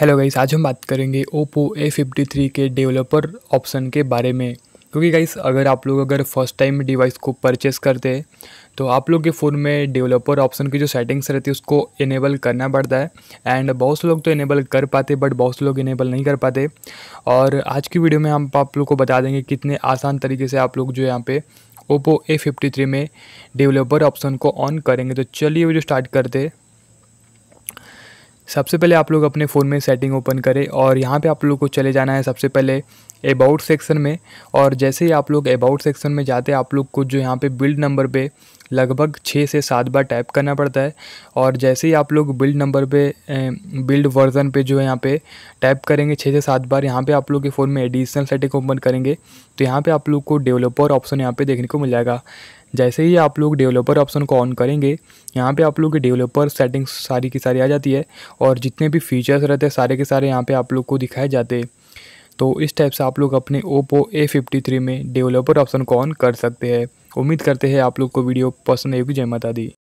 hello guys आज हम बात करेंगे ओप्पो ए फिफ्टी थ्री के डेवलपर ऑप्शन के बारे में क्योंकि गाइस अगर आप लोग अगर फर्स्ट टाइम डिवाइस को परचेस करते हैं तो आप लोग के फ़ोन में डेवलपर ऑप्शन की जो सेटिंग्स रहती है उसको इनेबल करना पड़ता है एंड बहुत से लोग तो इनेबल कर पाते बट बहुत से लोग इनेबल नहीं कर पाते और आज की वीडियो में हम आप लोग को बता देंगे कितने आसान तरीके से आप लोग जो यहाँ पे ओप्पो ए फिफ्टी थ्री में डेवलपर ऑप्शन को ऑन करेंगे तो चलिए वीडियो स्टार्ट करते सबसे पहले आप लोग अपने फ़ोन में सेटिंग ओपन करें और यहाँ पे आप लोग को चले जाना है सबसे पहले अबाउट सेक्शन में और जैसे ही आप लोग अबाउट सेक्शन में जाते हैं आप लोग को जो यहाँ पे बिल्ड नंबर पे लगभग छः से सात बार टाइप करना पड़ता है और जैसे ही आप लोग बिल्ड नंबर पे बिल्ड वर्जन पे जो है यहाँ पे टाइप करेंगे छः से सात बार यहाँ पे आप लोग के फ़ोन में एडिशनल सेटिंग ओपन करेंगे तो यहाँ पे आप लोग को डेवलपर ऑप्शन यहाँ पे देखने को मिल जाएगा जैसे ही आप लोग डेवलपर ऑप्शन को ऑन करेंगे यहाँ पर आप लोग की डेवलपर सेटिंग्स सारी की सारी आ जाती है और जितने भी फीचर्स रहते हैं सारे के सारे यहाँ पर आप लोग को दिखाए जाते हैं तो इस टाइप से आप लोग अपने ओप्पो ए फिफ्टी थ्री में डेवलपर ऑप्शन को ऑन कर सकते हैं उम्मीद करते हैं आप लोग को वीडियो पसंद आएगी जय माता दी